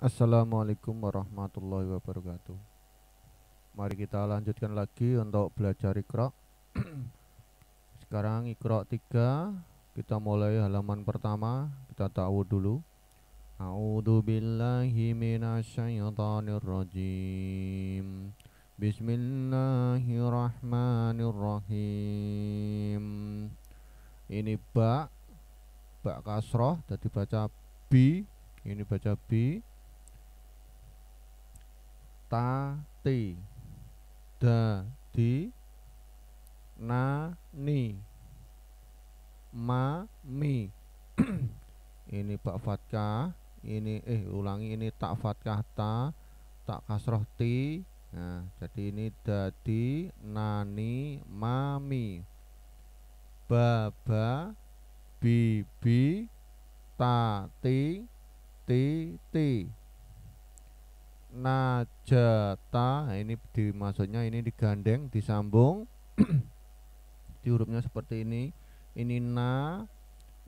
Assalamualaikum warahmatullahi wabarakatuh Mari kita lanjutkan lagi untuk belajar Iqra Sekarang Iqra 3 Kita mulai halaman pertama Kita tahu dulu A'udhu billahi minasyaitanir rajim Bismillahirrahmanirrahim Ini bak Bak kasroh Tadi baca bi Ini baca bi tati dadi nani mami ini pak fatkah ini eh ulangi ini tak fatkah ta tak kasroh ti nah jadi ini dadi nani mami baba bibi tati titi najata nah, ini dimaksudnya ini digandeng disambung di hurufnya seperti ini ini na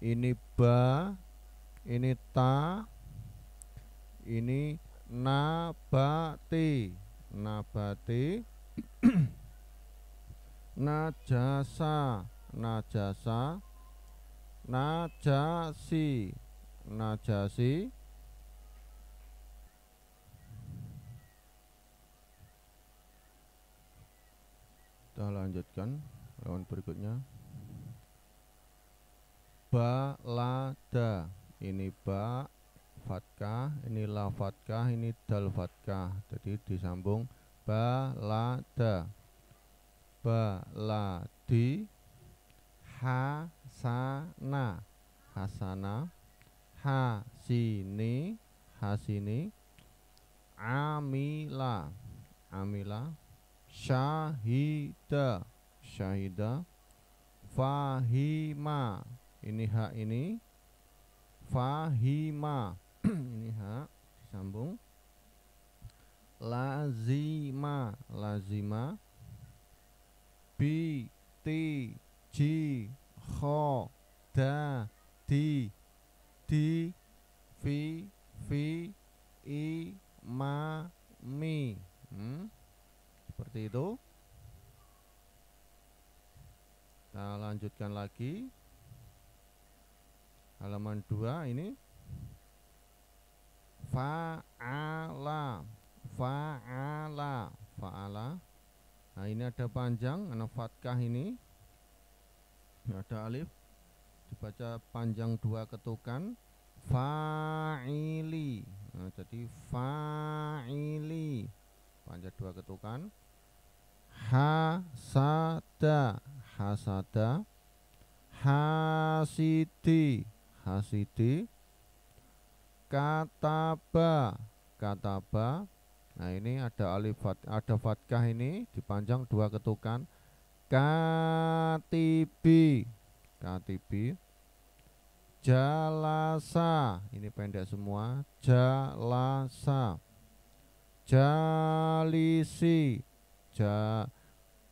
ini ba ini ta ini nabati nabati najasa najasa najasi najasi kita lanjutkan lawan berikutnya balada ini ba fatkah ini la fatkah ini dal fatkah jadi disambung balada baladi hasana hasana hasini hasini amila amila syahida syahida fahima ini ha ini fahima ini ha sambung lazima lazima bi ti ji kho da di di fi fi i ma mi hmm? seperti itu kita lanjutkan lagi halaman 2 ini fa'ala fa'ala fa'ala nah ini ada panjang karena fatkah ini ada alif dibaca panjang dua ketukan fa'ili nah, jadi fa'ili panjang dua ketukan hasada hasada hasidi hasidi kataba kataba nah ini ada alifat ada fatkah ini dipanjang dua ketukan katibi katibi jalasa ini pendek semua jalasa jalisi ja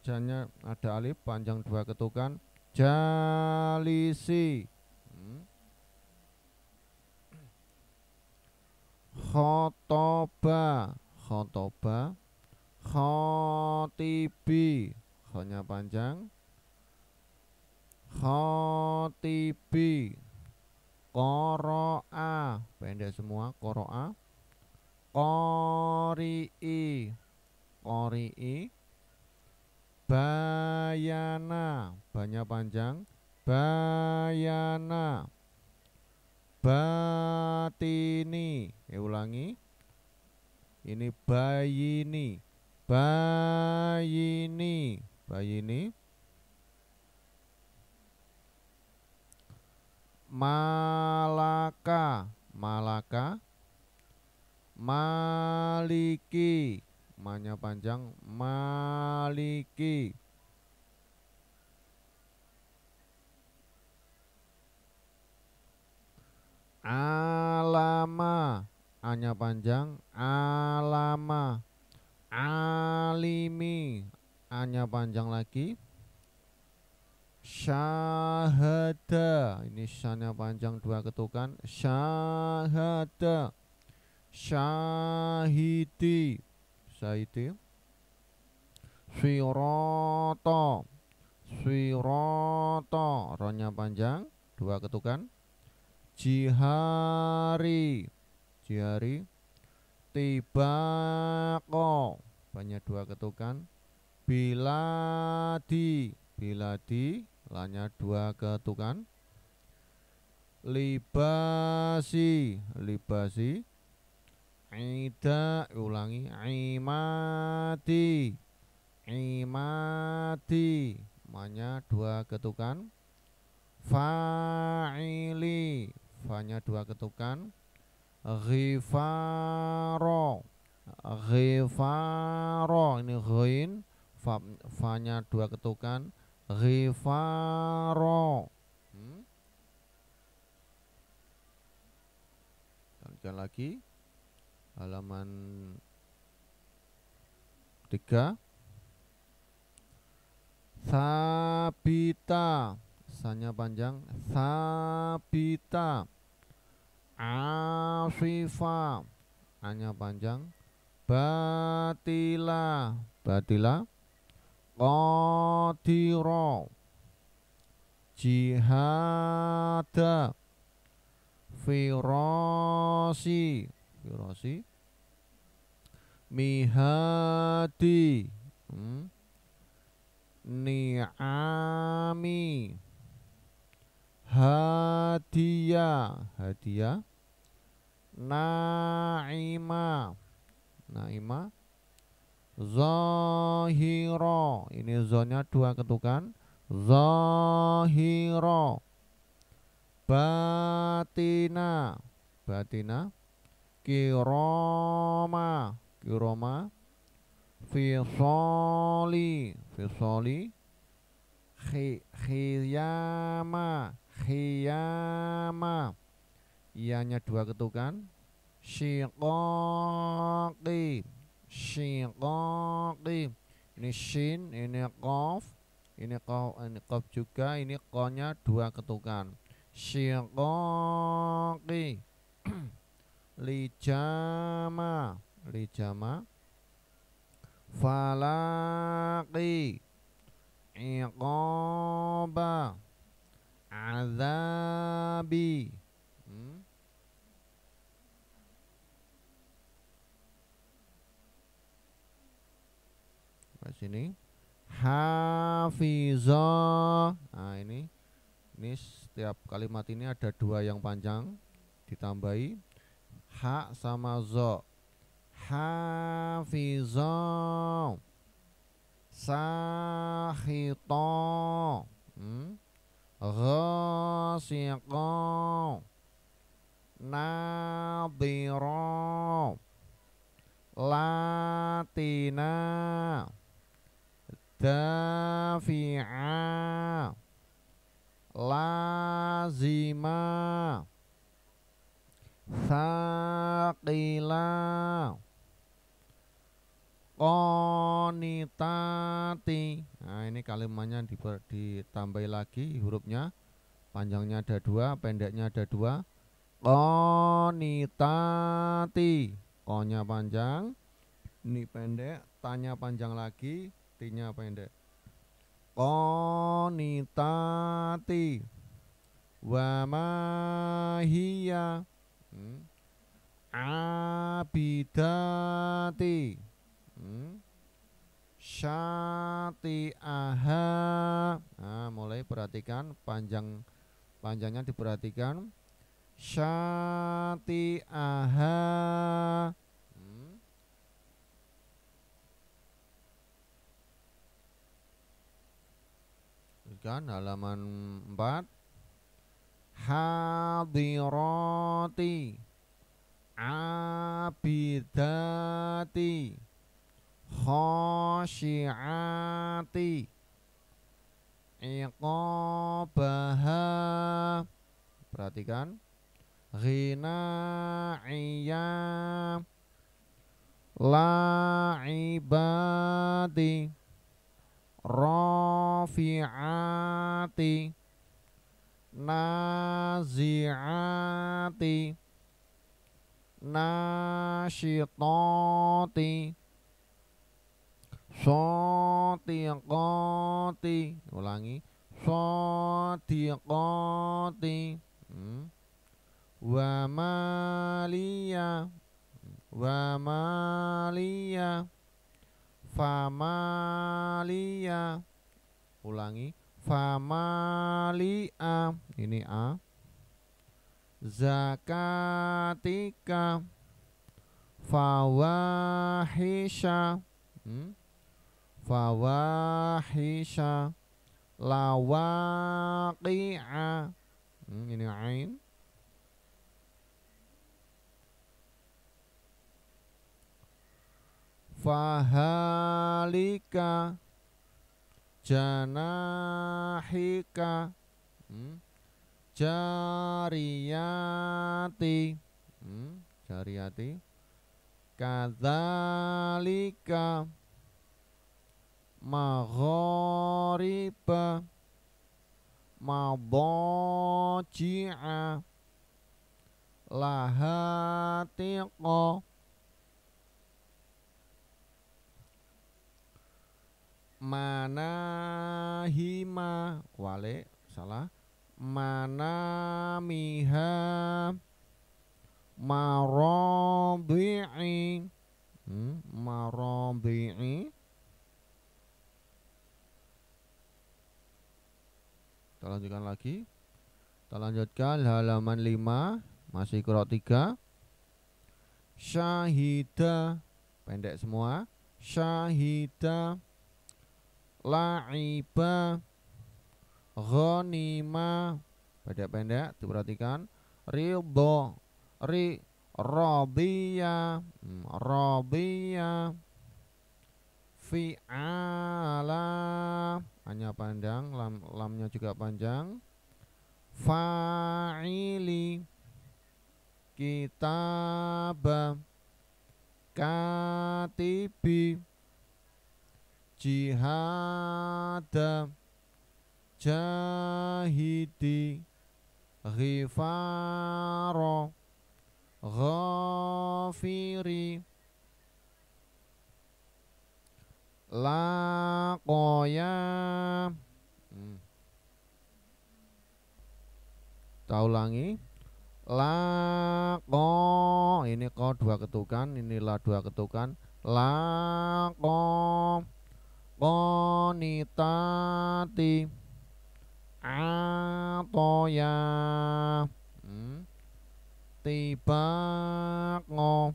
janya ada alif panjang dua ketukan jalisi hmm. khotoba khotoba khotibi khonya panjang khotibi koroa pendek semua koroa kori'i Qori'i Bayana Banyak panjang Bayana Batini Ya ulangi Ini bayini Bayini Bayini Malaka Malaka Maliki manya panjang maliki alama hanya panjang alama alimi Anya panjang lagi syahada ini syahnya panjang dua ketukan syahada syahidi itu Siroto ya. Siroto Ronya panjang Dua ketukan Jihari Jihari Tibako Banyak dua ketukan Biladi Biladi Lanya dua ketukan Libasi Libasi Ida ulangi imati imati manya dua ketukan fa'ili fanya dua ketukan ghifaro ghifaro ini ghoin fanya dua ketukan ghifaro hmm? lagi halaman tiga. Sabita Sanya panjang Sabita Afifa hanya panjang Batila Batila Kotiro, Jihada Firasi Firasi mihati hmm? ni'ami hadiah hadiah naima naima zahiro ini zonnya dua ketukan zahiro batina batina kiroma Roma Fisoli Fisoli Khiyama Khiyama Ianya dua ketukan shikoki shikoki Ini shin, ini kof Ini kof ini kof juga Ini konya dua ketukan shikoki Lijama jama falaqi iqaba azabi hmm? Di ini hafizo nah ini ini setiap kalimat ini ada dua yang panjang ditambahi ha sama zo hafizo sahita hmm? ghasiqa nadira latina dafi'a lazima thaqila konitati nah ini kalimatnya diper, ditambah lagi hurufnya panjangnya ada dua pendeknya ada dua konitati konya panjang ini pendek tanya panjang lagi tinya pendek konitati wamahia hmm. abidati Hmm. Syati'aha. Nah, mulai perhatikan panjang panjangnya diperhatikan. Syati'aha. aha. Hmm. Kan halaman 4 Hadirati Abidati khasyiati iqabaha perhatikan ghina'iya la'ibati rafi'ati nazi'ati nasyitati Sotiqati ulangi Sotiqati hmm. Wa maliya Wa maliya Famalia Ulangi Famalia Ini A Zakatika Fawahisha hmm? fawahisha lawaqi'a hmm, ini ain fahalika janahika hmm, jariyati hmm, jariyati kadzalika maghariba madaji'a lahatiqa hima wale salah manamiha marabi'i hmm, marabi'i Kita lanjutkan lagi. Kita lanjutkan halaman 5, masih kurang 3. Syahida pendek semua. Syahida la'iba ghanima pendek-pendek diperhatikan ridho ri robiya hmm, fi'ala hanya panjang lam lamnya juga panjang fa'ili kitaba katibi jihad jahidi ghifaro ghafiri lakoya koya hmm. kita ulangi ko ini ko dua ketukan inilah dua ketukan lako konitati atoya hmm. tiba ko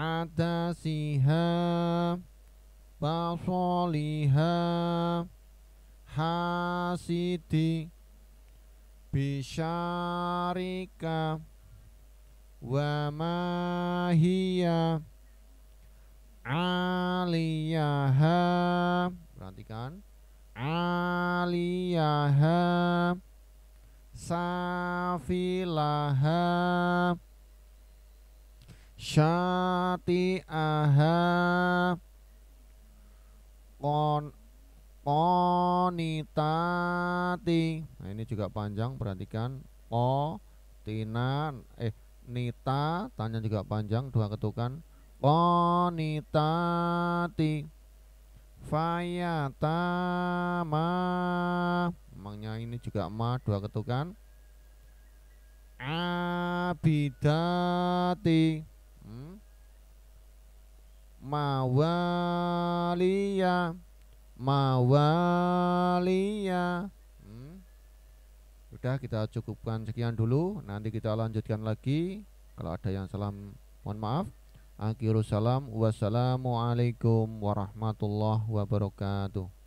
عدسها وصلها حاسد بشارك وما هي aliyaha perhatikan aliyaha safilaha aha kon ti. nah ini juga panjang perhatikan o tina eh nita tanya juga panjang dua ketukan konitati fayatama emangnya ini juga ma dua ketukan abidati Mawalia, Mawalia. hmm. Udah kita cukupkan sekian dulu Nanti kita lanjutkan lagi Kalau ada yang salam mohon maaf Akhirus salam Wassalamualaikum warahmatullahi wabarakatuh